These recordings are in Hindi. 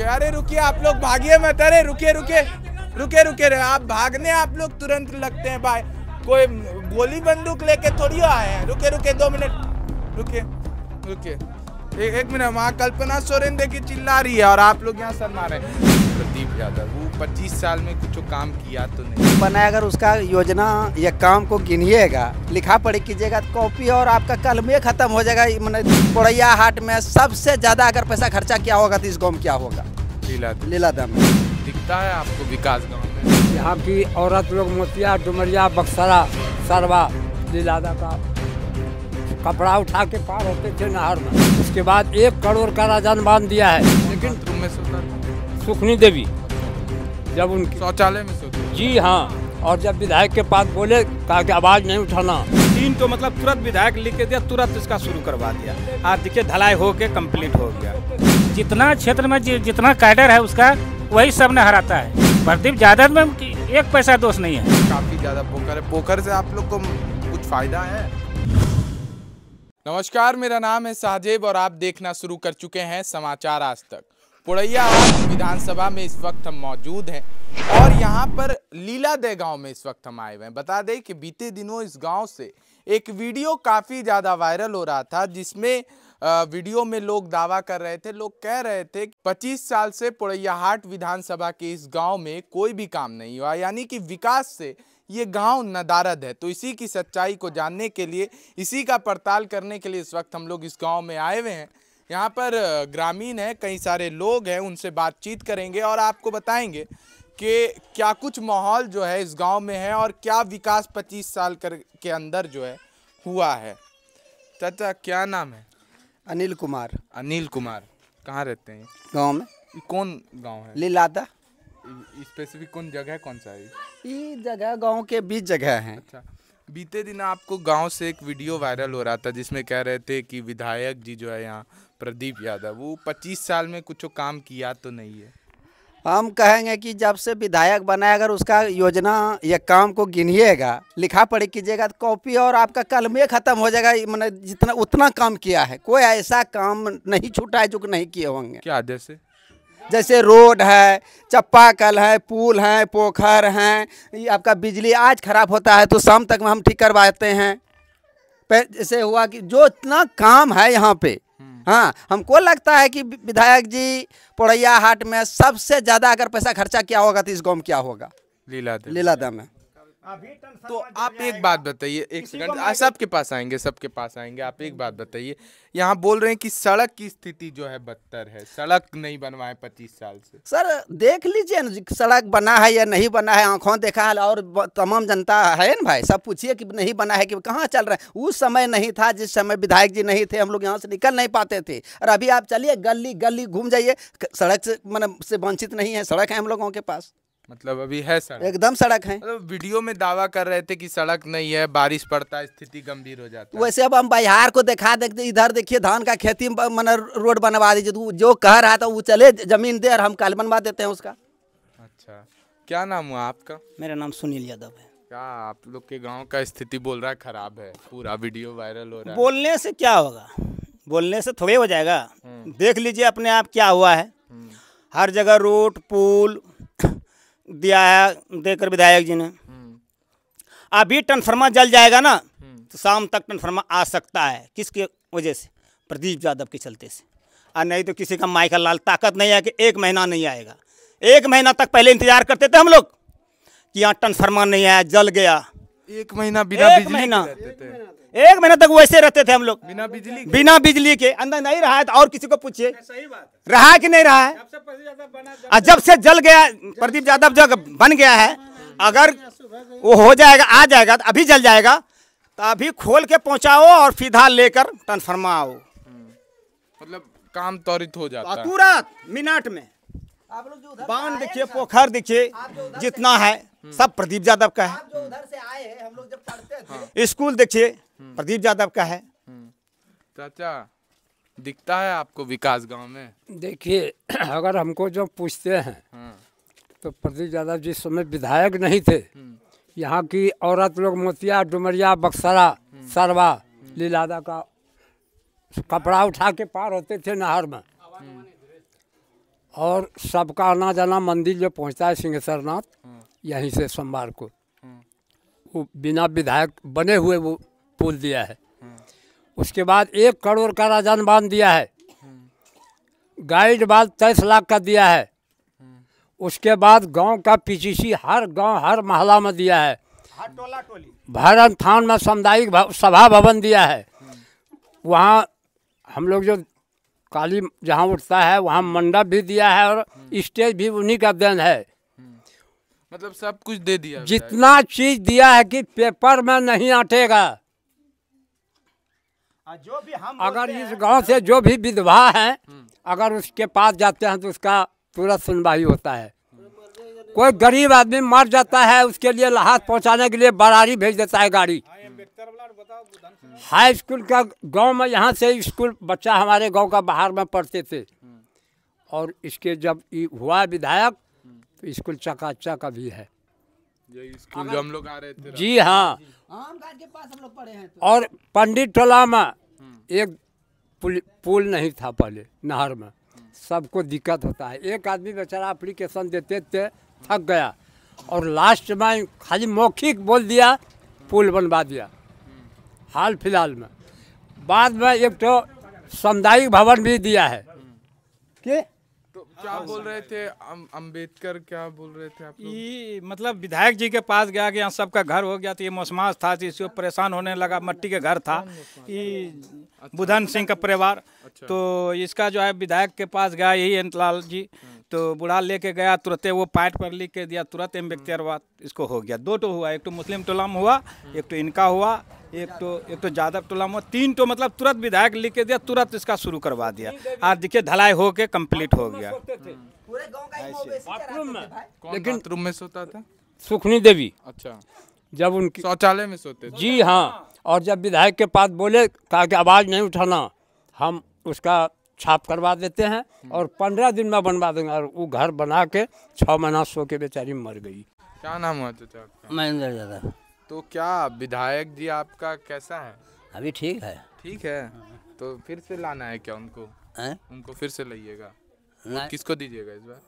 रुके अरे रुकिए आप लोग भागिए मत अरे रुके रुके रुके रुके रहे आप भागने आप लोग तुरंत लगते हैं भाई कोई गोली बंदूक लेके थोड़ी आए हैं रुके रुके दो मिनट रुके रुके ए, एक मिनट वहाँ कल्पना सोरेन देखी चिल्ला रही है और आप लोग यहाँ सर मारे प्रदीप यादव वो पच्चीस साल में कुछ काम किया तो नहीं बनाए अगर उसका योजना या काम को गिनिएगा लिखा पढ़ी कीजिएगा तो कॉपी और आपका कलम खत्म हो जाएगा मैंने पोड़ैया हाट में सबसे ज़्यादा अगर पैसा खर्चा किया होगा तो इस गाँव क्या होगा लीला धाम दिखता है आपको विकास गाँव में यहाँ की औरत लोग मोतिया डुमरिया बक्सरा सरवा लीलादा का कपड़ा उठा के पार होते थे नहर में उसके बाद एक करोड़ का राजन बांध दिया है लेकिन सुखनी देवी जब उनके शौचालय में जी हाँ और जब विधायक के पास बोले कहा कि आवाज़ नहीं उठाना तीन तो मतलब तुरंत विधायक लिख के दिया तुरंत इसका शुरू करवा दिया आज हाँ, देखिए ढलाई होके कंप्लीट हो गया जितना क्षेत्र में जि, जितना कैडर है उसका वही सब ने हराता है प्रदीप यादव में एक पैसा दोष नहीं है काफी ज्यादा पोकर है पोकर से आप लोग को कुछ फायदा है नमस्कार मेरा नाम है साजेब और आप देखना शुरू कर चुके हैं समाचार आज तक पुड़िया विधानसभा में इस वक्त हम मौजूद हैं और यहाँ पर लीला दे गांव में इस वक्त हम आए हुए हैं बता दें कि बीते दिनों इस गांव से एक वीडियो काफ़ी ज़्यादा वायरल हो रहा था जिसमें वीडियो में लोग दावा कर रहे थे लोग कह रहे थे 25 साल से पुड़ैयाहाट विधानसभा के इस गांव में कोई भी काम नहीं हुआ यानी कि विकास से ये गांव नदारद है तो इसी की सच्चाई को जानने के लिए इसी का पड़ताल करने के लिए इस वक्त हम लोग इस गाँव में आए हुए हैं यहाँ पर ग्रामीण है कई सारे लोग हैं उनसे बातचीत करेंगे और आपको बताएंगे कि क्या कुछ माहौल जो है इस गांव में है और क्या विकास 25 साल कर के अंदर जो है हुआ है चाचा क्या नाम है अनिल कुमार अनिल कुमार कहाँ रहते हैं गांव में कौन गांव है लीलादा स्पेसिफिक कौन जगह कौन सा है ये जगह गांव के बीच जगह है अच्छा बीते दिन आपको गांव से एक वीडियो वायरल हो रहा था जिसमें कह रहे थे कि विधायक जी जो है यहाँ प्रदीप यादव वो 25 साल में कुछ काम किया तो नहीं है हम कहेंगे कि जब से विधायक बनाए अगर उसका योजना या काम को गिनिएगा लिखा पढ़ी कीजिएगा तो कॉपी और आपका कलमे ख़त्म हो जाएगा मैंने जितना उतना काम किया है कोई ऐसा काम नहीं छूटा है जो कि नहीं किए होंगे क्या जैसे जैसे रोड है चप्पाकल है पुल है पोखर हैं ये आपका बिजली आज ख़राब होता है तो शाम तक में हम ठीक करवाते हैं जैसे हुआ कि जो इतना काम है यहाँ पे हाँ हमको लगता है कि विधायक जी पोड़ैया हाट में सबसे ज़्यादा अगर पैसा खर्चा किया होगा तो इस गाँव में क्या होगा लीला लीलादा में तो आप एक बात बताइए एक सेकंड सबके पास आएंगे सबके पास आएंगे आप एक बात बताइए यहाँ बोल रहे हैं कि सड़क की स्थिति जो है बदतर है सड़क नहीं बनवाए पच्चीस साल से सर देख लीजिए ना सड़क बना है या नहीं बना है आंखों देखा है और तमाम जनता है ना भाई सब पूछिए कि नहीं बना है कि कहाँ चल रहा है उस समय नहीं था जिस समय विधायक जी नहीं थे हम लोग यहाँ से निकल नहीं पाते थे और अभी आप चलिए गली गली घूम जाइए सड़क से मतलब से वंचित नहीं है सड़क है हम लोगों के पास मतलब अभी है सड़क एकदम सड़क है मतलब वीडियो में दावा कर रहे थे कि सड़क नहीं है बारिश पड़ता है स्थिति गंभीर हो जाती है वैसे अब हम बिहार को दिखा देखते इधर देखिए धान का खेती मन रोड बनवा दीजिए तो जो कह रहा था वो चले जमीन दे और हम काल बनवा देते हैं उसका अच्छा क्या नाम हुआ आपका मेरा नाम सुनील यादव है क्या आप लोग के गाँव का स्थिति बोल रहा है खराब है पूरा वीडियो वायरल हो रहा है बोलने से क्या होगा बोलने से थोड़े हो जाएगा हम्म। देख लीजिए अपने आप क्या हुआ है हम्म। हर जगह रोड पुल दिया है देकर विधायक जी ने हम्म। अभी ट्रांसफार्मर जल जाएगा ना हम्म। तो शाम तक ट्रांसफार्मर आ सकता है किसके वजह से प्रदीप यादव के चलते से और नहीं तो किसी का माइकल लाल ताकत नहीं है कि एक महीना नहीं आएगा एक महीना तक पहले इंतजार करते थे हम लोग कि यहाँ ट्रांसफार्मर नहीं आया जल गया एक महीना बिना बिजली महीना एक महीने तक वैसे रहते थे हम लोग बिना बिजली के बिना बिजली के अंदर नहीं रहा है तो और किसी को पूछिए सही बात रहा है कि नहीं रहा है जब से जल गया प्रदीप यादव जब बन गया है अगर वो हो जाएगा आ जाएगा तो अभी जल जाएगा तो अभी खोल के पहुंचाओ और सीधा लेकर ट्रांसफार्मा आओ हम्म। मतलब काम त्वरित हो जाता है तुरंत मिनट में बांध देखिए पोखर देखिए जितना है सब प्रदीप यादव का है हाँ। तो स्कूल देखिए हम्म। प्रदीप यादव का है हम्म। चाचा दिखता है आपको विकास गांव में देखिए अगर हमको जो पूछते हैं हाँ। तो प्रदीप यादव जी समय विधायक नहीं थे हम्म। यहाँ की औरत लोग मोतिया डुमरिया बक्सरा सरवा लीलादा का कपड़ा उठा के पार होते थे नहर में और सबका आना जाना मंदिर जो पहुंचता है सिंहसरनाथ हम्म। यहीं से सोमवार को हम्म। वो बिना विधायक बने हुए वो पुल दिया है हम्म। उसके बाद एक करोड़ का राजन बांध दिया है गाइड बाल तेईस लाख का दिया है उसके बाद गांव का पीसीसी हर गांव हर मोहल्ला में दिया है भरण थान में सामुदायिक सभा भवन दिया है वहाँ हम लोग जो काली जहाँ उठता है वहाँ मंडप भी दिया है और हम्म। स्टेज भी उन्हीं का देन है हम्म। मतलब सब कुछ दे दिया जितना चीज दिया है कि पेपर में नहीं आटेगा जो भी हम अगर इस गांव से जो भी विधवा है हम्म। अगर उसके पास जाते हैं तो उसका तुरंत सुनवाई होता है कोई गरीब आदमी मर जाता है उसके लिए लाहत पहुंचाने के लिए बरारी भेज देता है गाड़ी हाई स्कूल का गांव में यहाँ से स्कूल बच्चा हमारे गांव का बाहर में पढ़ते थे और इसके जब हुआ विधायक तो स्कूल चका भी है स्कूल जो हम लोग आ रहे थे जी हाँ के पास हम लोग पढ़े हैं तो। और पंडित टोला में हम्म। एक पुल पुल नहीं था पहले नहर में सबको दिक्कत होता है एक आदमी बेचारा अप्लीकेशन देते थे थक गया और लास्ट में खाली मौखिक बोल दिया पुल बनवा दिया हाल फिलहाल में बाद में एक तो सामुदायिक भवन भी दिया है के? तो क्या बोल रहे थे अं- अंबेडकर क्या बोल रहे थे आप ये मतलब विधायक जी के पास गया कि यहाँ सबका घर हो गया तो ये मौसमास था तो इसको परेशान होने लगा मट्टी के घर था ये अच्छा। बुधन सिंह का परिवार अच्छा। तो इसका जो है विधायक के पास गया यही अंतलाल जी तो बुढ़ा लेके गया तुरंत वो पैट पर लिख के दिया तुरंत एम्बेक्तियरवाद इसको हो गया दो तो हुआ एक तो मुस्लिम टोलाम हुआ एक तो इनका हुआ एक तो एक तो जादव टोला में तीन तो मतलब तुरंत विधायक लिख के दिया तुरंत इसका शुरू करवा दिया तो आज देखिए ढलाई होके कंप्लीट हो गया लेकिन रूम में सोता था सुखनी देवी अच्छा जब उनकी शौचालय में सोते जी हाँ और जब विधायक के पास बोले कहा कि आवाज़ नहीं उठाना हम उसका छाप करवा देते हैं और पंद्रह दिन में बनवा देंगे और वो घर बना के छः महीना सो के बेचारी मर गई क्या नाम हुआ चाचा महेंद्र यादव तो क्या विधायक जी आपका कैसा है अभी ठीक है ठीक है तो फिर से लाना है क्या उनको है? उनको फिर से लाइएगा किसको दीजिएगा इस बार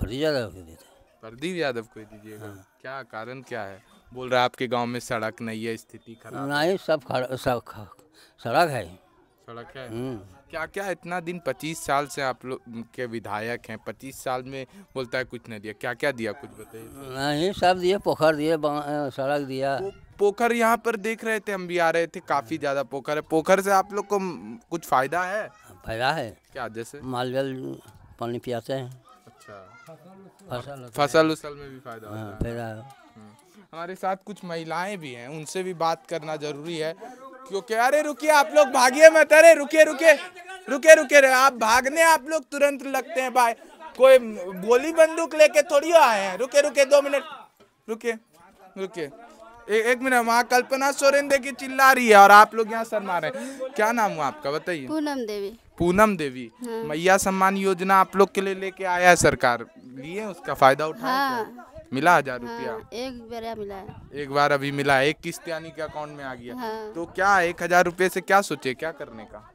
प्रदीप यादव को दीजिए प्रदीप यादव को दीजिएगा हाँ। क्या कारण क्या है बोल रहा है आपके गांव में सड़क नहीं है स्थिति खराब नहीं सब खड़ा सब सड़क है सड़क है हम्म। क्या क्या इतना दिन पच्चीस साल से आप लोग के विधायक हैं पच्चीस साल में बोलता है कुछ नहीं दिया क्या क्या दिया कुछ बताइए नहीं सब दिया पोखर दिए सड़क दिया पोखर यहाँ पर देख रहे थे हम भी आ रहे थे काफी हाँ। ज्यादा पोखर है पोखर से आप लोग को कुछ फायदा है फायदा है क्या जैसे माल जल पानी पियाते हैं अच्छा फसल फसल उसल में भी फायदा हाँ, फायदा हम्म। हमारे साथ कुछ महिलाएं भी हैं उनसे भी बात करना जरूरी है क्योंकि अरे रुकिए आप लोग भागिए मत अरे रुके रुके रुके रुके रहे आप भागने आप लोग तुरंत लगते हैं भाई कोई गोली बंदूक लेके थोड़ी आए हैं रुके रुके दो मिनट रुके रुके ए, एक मिनट वहाँ कल्पना सोरेन देखिए चिल्ला रही है और आप लोग यहाँ सर मारे हैं क्या नाम हुआ आपका बताइए पूनम देवी पूनम देवी हाँ। मैया सम्मान योजना आप लोग के लिए लेके आया है सरकार लिए उसका फायदा उठा हाँ। मिला हजार हाँ, रुपया एक बार मिला है एक बार अभी मिला एक किस्त यानी के अकाउंट में आ गया हाँ। तो क्या एक हजार रुपये से क्या सोचे क्या करने का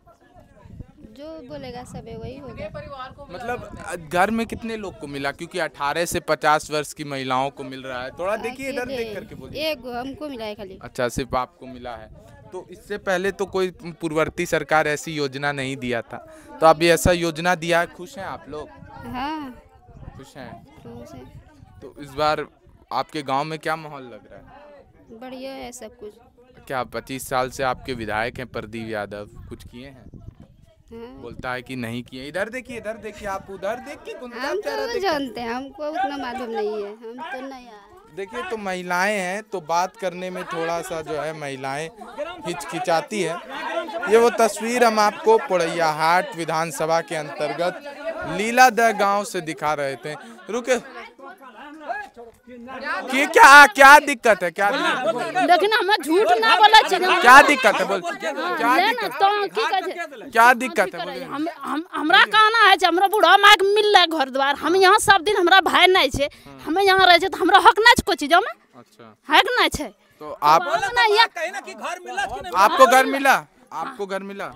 जो बोलेगा सब वही होगा मतलब घर में कितने लोग को मिला क्योंकि 18 से 50 वर्ष की महिलाओं को मिल रहा है थोड़ा हाँ, देखिए इधर देख करके बोलिए एक हमको मिला है खाली अच्छा सिर्फ आपको मिला है तो इससे पहले तो कोई पूर्ववर्ती सरकार ऐसी योजना नहीं दिया था तो अभी ऐसा योजना दिया खुश हैं आप लोग हाँ खुश हैं खुश हैं तो इस बार आपके गांव में क्या माहौल लग रहा है बढ़िया है सब कुछ क्या पच्चीस साल से आपके विधायक हैं प्रदीप यादव कुछ किए हैं हाँ। बोलता है कि नहीं किए इधर देखिए इधर देखिए आप उधर देखिए हम तो जानते हैं हमको उतना मालूम नहीं है हम तो नया देखिए तो महिलाएं हैं तो बात करने में थोड़ा सा जो है महिलाएं हिचकिचाती है ये वो तस्वीर हम आपको पोड़ैया हाट विधानसभा के अंतर्गत लीला द गाँव से दिखा रहे थे रुके कि क्या क्या दिक्कत है क्या लेकिन हमें झूठ ना बोला तो क्या दिक्कत है बोल क्या दिक्कत क्या दिक्कत है हमरा कहना है हमरा बूढ़ा माय के मिल रहा घर द्वार हम यहाँ सब दिन हमरा भाई नहीं है हाँ। हमें यहाँ रहे तो हमरा हक ना कोई चीज में अच्छा। हक ना छे तो आप आपको घर मिला हाँ। आपको घर मिला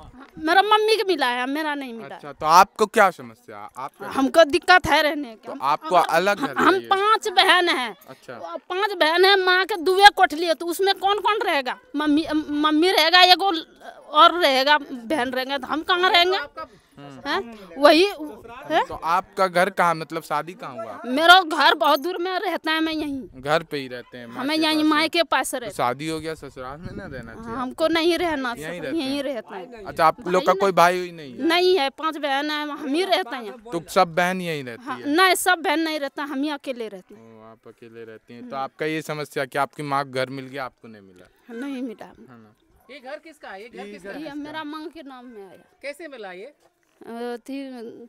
मेरा मम्मी को मिला है मेरा नहीं मिला अच्छा तो आपको क्या समस्या आप हाँ, हमको दिक्कत है रहने की तो आपको अलग हम, हम पांच बहन है अच्छा तो पांच बहन है माँ के दुए कोठली है तो उसमें कौन कौन रहेगा मम्मी मम्मी रहेगा एगो और रहेगा बहन रहेंगे तो हम कहाँ रहेंगे वही है? तो आपका घर कहाँ मतलब शादी कहाँ हुआ मेरा घर बहुत दूर में रहता है मैं यहीं घर पे ही रहते हैं हमें यही माए के पास तो रहते शादी हो गया ससुराल में ना रहना चाहिए हाँ, हमको नहीं रहना यही रहता है अच्छा आप लोग का कोई भाई नहीं नहीं नहीं है पाँच बहन है हम ही रहते हैं तो सब बहन यही रहती हाँ, है नहीं सब बहन नहीं रहता हम ही अकेले रहते हैं आप अकेले रहती हैं तो आपका ये समस्या कि आपकी माँ घर मिल गया आपको नहीं मिला नहीं मिला हाँ ये घर किसका है ये घर किसका ये मेरा माँ के नाम में आया कैसे मिला ये थी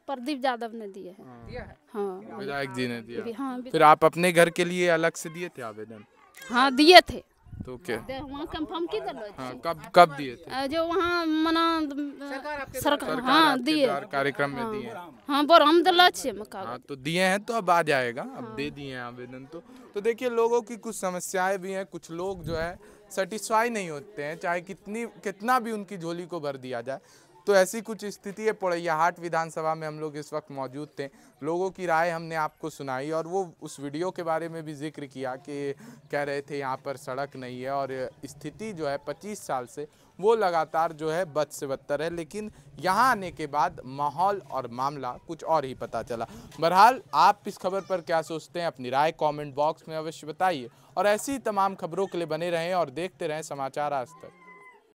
प्रदीप यादव ने दिए है विधायक हाँ। हाँ। जी ने दिया हाँ, फिर आप अपने घर के लिए अलग से दिए थे आवेदन हाँ दिए थे तो क्या कंफर्म की कर हाँ, कब कब दिए थे जो वहाँ मना सरकार, हाँ दिए कार्यक्रम में दिए हाँ बोर हम हाँ तो दिए हैं तो अब आ जाएगा अब दे दिए हैं आवेदन तो तो देखिए लोगों की कुछ समस्याएं भी हैं कुछ लोग जो है सेटिस्फाई नहीं होते हैं चाहे कितनी कितना भी उनकी झोली को भर दिया जाए तो ऐसी कुछ स्थिति है हाट विधानसभा में हम लोग इस वक्त मौजूद थे लोगों की राय हमने आपको सुनाई और वो उस वीडियो के बारे में भी जिक्र किया कि कह रहे थे यहाँ पर सड़क नहीं है और स्थिति जो है पच्चीस साल से वो लगातार जो है बद से बदतर है लेकिन यहाँ आने के बाद माहौल और मामला कुछ और ही पता चला बहरहाल आप इस खबर पर क्या सोचते हैं अपनी राय कमेंट बॉक्स में अवश्य बताइए और ऐसी तमाम खबरों के लिए बने रहें और देखते रहें समाचार आज तक